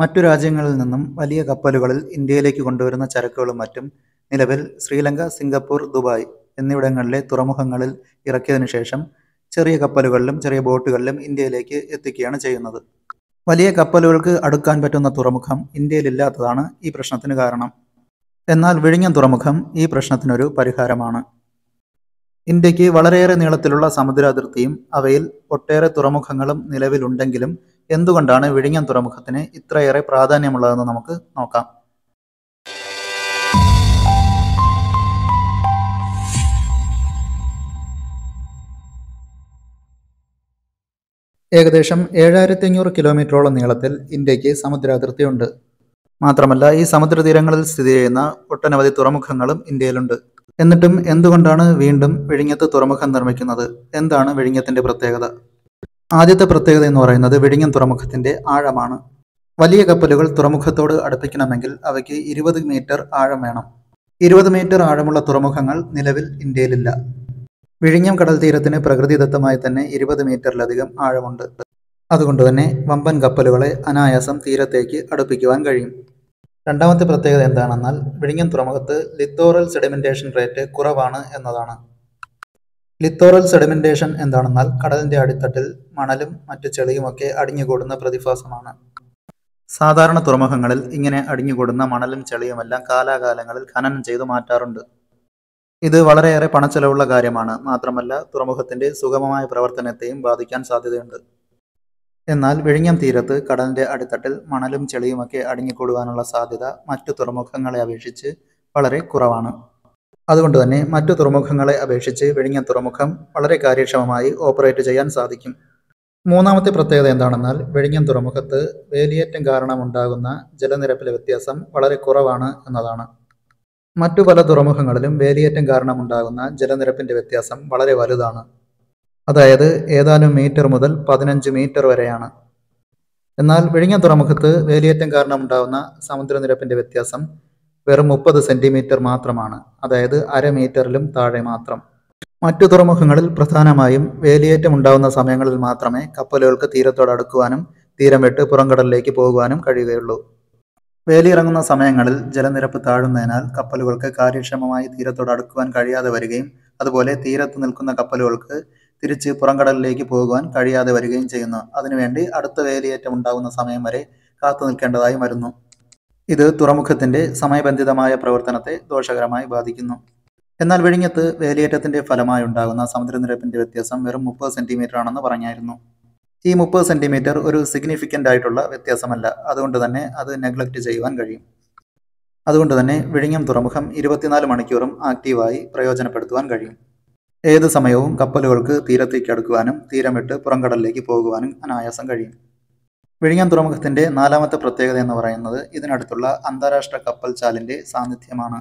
മറ്റു രാജ്യങ്ങളിൽ നിന്നും വലിയ കപ്പലുകളിൽ ഇന്ത്യയിലേക്ക് കൊണ്ടുവരുന്ന ചരക്കുകളും മറ്റും നിലവിൽ ശ്രീലങ്ക സിംഗപ്പൂർ ദുബായ് എന്നിവിടങ്ങളിലെ തുറമുഖങ്ങളിൽ ഇറക്കിയതിനു ശേഷം ചെറിയ കപ്പലുകളിലും ചെറിയ ബോട്ടുകളിലും ഇന്ത്യയിലേക്ക് എത്തിക്കുകയാണ് ചെയ്യുന്നത് വലിയ കപ്പലുകൾക്ക് അടുക്കാൻ പറ്റുന്ന തുറമുഖം ഇന്ത്യയിലില്ലാത്തതാണ് ഈ പ്രശ്നത്തിന് കാരണം എന്നാൽ വിഴിഞ്ഞം തുറമുഖം ഈ പ്രശ്നത്തിനൊരു പരിഹാരമാണ് ഇന്ത്യക്ക് വളരെയേറെ നീളത്തിലുള്ള സമുദ്രാതിർത്തിയും അവയിൽ ഒട്ടേറെ തുറമുഖങ്ങളും നിലവിലുണ്ടെങ്കിലും എന്തുകൊണ്ടാണ് വിഴിഞ്ഞം തുറമുഖത്തിന് ഇത്രയേറെ പ്രാധാന്യമുള്ളതെന്ന് നമുക്ക് നോക്കാം ഏകദേശം ഏഴായിരത്തി അഞ്ഞൂറ് കിലോമീറ്ററോളം നീളത്തിൽ ഇന്ത്യക്ക് സമുദ്രാതിർത്തിയുണ്ട് മാത്രമല്ല ഈ സമുദ്രതീരങ്ങളിൽ സ്ഥിതി ചെയ്യുന്ന ഒട്ടനവധി തുറമുഖങ്ങളും ഇന്ത്യയിലുണ്ട് എന്നിട്ടും എന്തുകൊണ്ടാണ് വീണ്ടും വിഴിഞ്ഞത്ത് തുറമുഖം നിർമ്മിക്കുന്നത് എന്താണ് വിഴിഞ്ഞത്തിന്റെ പ്രത്യേകത ആദ്യത്തെ പ്രത്യേകത എന്ന് പറയുന്നത് വെടിങ്ങൻ തുറമുഖത്തിന്റെ ആഴമാണ് വലിയ കപ്പലുകൾ തുറമുഖത്തോട് അടുപ്പിക്കണമെങ്കിൽ അവയ്ക്ക് ഇരുപത് മീറ്റർ ആഴം വേണം ഇരുപത് മീറ്റർ ആഴമുള്ള തുറമുഖങ്ങൾ നിലവിൽ ഇന്ത്യയിലില്ല വിഴിഞ്ഞം കടൽ തീരത്തിന് പ്രകൃതിദത്തമായി തന്നെ ഇരുപത് മീറ്ററിലധികം ആഴമുണ്ട് അതുകൊണ്ട് തന്നെ വമ്പൻ കപ്പലുകളെ അനായാസം തീരത്തേക്ക് അടുപ്പിക്കുവാൻ കഴിയും രണ്ടാമത്തെ പ്രത്യേകത എന്താണെന്നാൽ വിഴിഞ്ഞം തുറമുഖത്ത് ലിത്തോറൽ സെഡിമെന്റേഷൻ റേറ്റ് കുറവാണ് എന്നതാണ് ലിത്തോറൽ സെഡിമെന്റേഷൻ എന്താണെന്നാൽ കടലിന്റെ അടിത്തട്ടിൽ മണലും മറ്റു ചെളിയുമൊക്കെ അടിഞ്ഞുകൂടുന്ന പ്രതിഭാസമാണ് സാധാരണ തുറമുഖങ്ങളിൽ ഇങ്ങനെ അടിഞ്ഞുകൂടുന്ന മണലും ചെളിയുമെല്ലാം കാലാകാലങ്ങളിൽ ഖനനം ചെയ്തു മാറ്റാറുണ്ട് ഇത് വളരെയേറെ പണച്ചെലവുള്ള കാര്യമാണ് മാത്രമല്ല തുറമുഖത്തിന്റെ സുഗമമായ പ്രവർത്തനത്തെയും ബാധിക്കാൻ സാധ്യതയുണ്ട് എന്നാൽ വിഴിഞ്ഞം തീരത്ത് കടലിന്റെ അടിത്തട്ടിൽ മണലും ചെളിയുമൊക്കെ അടിഞ്ഞുകൂടുവാനുള്ള സാധ്യത മറ്റു തുറമുഖങ്ങളെ അപേക്ഷിച്ച് വളരെ കുറവാണ് അതുകൊണ്ട് തന്നെ മറ്റു തുറമുഖങ്ങളെ അപേക്ഷിച്ച് വിഴിഞ്ഞം തുറമുഖം വളരെ കാര്യക്ഷമമായി ഓപ്പറേറ്റ് ചെയ്യാൻ സാധിക്കും മൂന്നാമത്തെ പ്രത്യേകത എന്താണെന്നാൽ വിഴിഞ്ഞം തുറമുഖത്ത് വേലിയേറ്റം കാരണമുണ്ടാകുന്ന ജലനിരപ്പിലെ വ്യത്യാസം വളരെ കുറവാണ് എന്നതാണ് മറ്റു പല തുറമുഖങ്ങളിലും വേലിയേറ്റം കാരണമുണ്ടാകുന്ന ജലനിരപ്പിന്റെ വ്യത്യാസം വളരെ വലുതാണ് അതായത് ഏതാനും മീറ്റർ മുതൽ പതിനഞ്ച് മീറ്റർ വരെയാണ് എന്നാൽ വിഴിഞ്ഞം തുറമുഖത്ത് വേലിയേറ്റം കാരണമുണ്ടാകുന്ന സമുദ്രനിരപ്പിന്റെ വ്യത്യാസം വെറും മുപ്പത് സെന്റിമീറ്റർ മാത്രമാണ് അതായത് അര മീറ്ററിലും താഴെ മാത്രം മറ്റു തുറമുഖങ്ങളിൽ പ്രധാനമായും വേലിയേറ്റം ഉണ്ടാകുന്ന സമയങ്ങളിൽ മാത്രമേ കപ്പലുകൾക്ക് തീരത്തോട് അടുക്കുവാനും തീരം വിട്ട് പുറംകടലിലേക്ക് പോകുവാനും കഴിയുകയുള്ളൂ വേലിയിറങ്ങുന്ന സമയങ്ങളിൽ ജലനിരപ്പ് താഴുന്നതിനാൽ കപ്പലുകൾക്ക് കാര്യക്ഷമമായി തീരത്തോട് അടുക്കുവാൻ കഴിയാതെ വരികയും അതുപോലെ തീരത്ത് നിൽക്കുന്ന കപ്പലുകൾക്ക് തിരിച്ച് പുറംകടലിലേക്ക് പോകുവാൻ കഴിയാതെ വരികയും ചെയ്യുന്നു അതിനുവേണ്ടി അടുത്ത വേലിയേറ്റം ഉണ്ടാകുന്ന സമയം വരെ കാത്തു നിൽക്കേണ്ടതായി വരുന്നു ഇത് തുറമുഖത്തിന്റെ സമയബന്ധിതമായ പ്രവർത്തനത്തെ ദോഷകരമായി ബാധിക്കുന്നു എന്നാൽ വിഴിഞ്ഞത്ത് വേലിയേറ്റത്തിന്റെ ഫലമായി ഉണ്ടാകുന്ന സമുദ്രനിരപ്പിന്റെ വ്യത്യാസം വെറും മുപ്പത് സെന്റിമീറ്റർ ആണെന്ന് പറഞ്ഞായിരുന്നു ഈ മുപ്പത് സെന്റിമീറ്റർ ഒരു സിഗ്നിഫിക്കൻ്റ് ആയിട്ടുള്ള വ്യത്യാസമല്ല അതുകൊണ്ട് തന്നെ അത് നെഗ്ലക്റ്റ് ചെയ്യുവാൻ കഴിയും അതുകൊണ്ട് തന്നെ വിഴിഞ്ഞം തുറമുഖം ഇരുപത്തിനാല് മണിക്കൂറും ആക്റ്റീവായി പ്രയോജനപ്പെടുത്തുവാൻ കഴിയും ഏത് സമയവും കപ്പലുകൾക്ക് തീരത്തേക്ക് അടുക്കുവാനും തീരം വിട്ട് പുറംകടലിലേക്ക് പോകുവാനും അനായാസം കഴിയും വിഴിഞ്ഞം തുറമുഖത്തിന്റെ നാലാമത്തെ പ്രത്യേകത എന്ന് പറയുന്നത് ഇതിനടുത്തുള്ള അന്താരാഷ്ട്ര കപ്പൽ ചാലിന്റെ സാന്നിധ്യമാണ്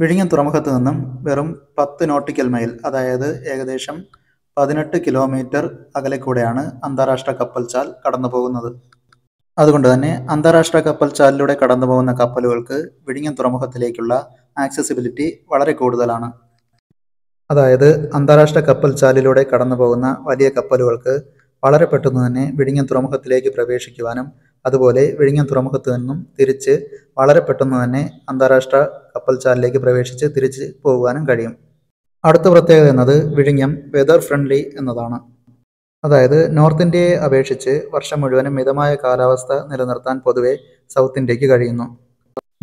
വിഴിഞ്ഞം തുറമുഖത്ത് നിന്നും വെറും പത്ത് നോട്ടിക്കൽ മൈൽ അതായത് ഏകദേശം പതിനെട്ട് കിലോമീറ്റർ അകലെ കൂടെയാണ് അന്താരാഷ്ട്ര കപ്പൽ ചാൽ കടന്നു പോകുന്നത് അതുകൊണ്ട് തന്നെ അന്താരാഷ്ട്ര കപ്പൽ ചാലിലൂടെ കടന്നു പോകുന്ന കപ്പലുകൾക്ക് വിഴിഞ്ഞം തുറമുഖത്തിലേക്കുള്ള ആക്സസിബിലിറ്റി വളരെ കൂടുതലാണ് അതായത് അന്താരാഷ്ട്ര കപ്പൽ ചാലിലൂടെ കടന്നു പോകുന്ന വലിയ കപ്പലുകൾക്ക് വളരെ പെട്ടെന്ന് തന്നെ വിഴിഞ്ഞം തുറമുഖത്തിലേക്ക് പ്രവേശിക്കുവാനും അതുപോലെ വിഴിഞ്ഞം തുറമുഖത്ത് നിന്നും തിരിച്ച് വളരെ പെട്ടെന്ന് തന്നെ അന്താരാഷ്ട്ര കപ്പൽ ചാലിലേക്ക് പ്രവേശിച്ച് തിരിച്ച് പോകുവാനും കഴിയും അടുത്ത പ്രത്യേകത എന്നത് വിഴിഞ്ഞം വെതർ ഫ്രണ്ട്ലി എന്നതാണ് അതായത് നോർത്ത് ഇന്ത്യയെ അപേക്ഷിച്ച് വർഷം മുഴുവനും മിതമായ കാലാവസ്ഥ നിലനിർത്താൻ പൊതുവെ സൗത്ത് ഇന്ത്യക്ക് കഴിയുന്നു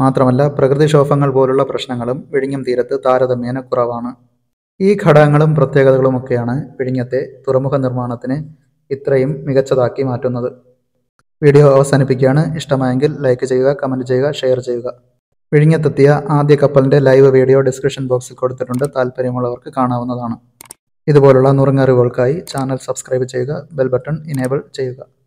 മാത്രമല്ല പ്രകൃതിക്ഷോഭങ്ങൾ പോലുള്ള പ്രശ്നങ്ങളും വിഴിഞ്ഞം തീരത്ത് താരതമ്യേന കുറവാണ് ഈ ഘടകങ്ങളും പ്രത്യേകതകളുമൊക്കെയാണ് വിഴിഞ്ഞത്തെ തുറമുഖ നിർമ്മാണത്തിന് ഇത്രയും മികച്ചതാക്കി മാറ്റുന്നത് വീഡിയോ അവസാനിപ്പിക്കുകയാണ് ഇഷ്ടമായെങ്കിൽ ലൈക്ക് ചെയ്യുക കമൻറ്റ് ചെയ്യുക ഷെയർ ചെയ്യുക വിഴിഞ്ഞത്തെത്തിയ ആദ്യ കപ്പലിൻ്റെ ലൈവ് വീഡിയോ ഡിസ്ക്രിപ്ഷൻ ബോക്സിൽ കൊടുത്തിട്ടുണ്ട് താല്പര്യമുള്ളവർക്ക് കാണാവുന്നതാണ് ഇതുപോലുള്ള നുറുങ്ങറിവുകൾക്കായി ചാനൽ സബ്സ്ക്രൈബ് ചെയ്യുക ബെൽ ബട്ടൺ ഇനേബിൾ ചെയ്യുക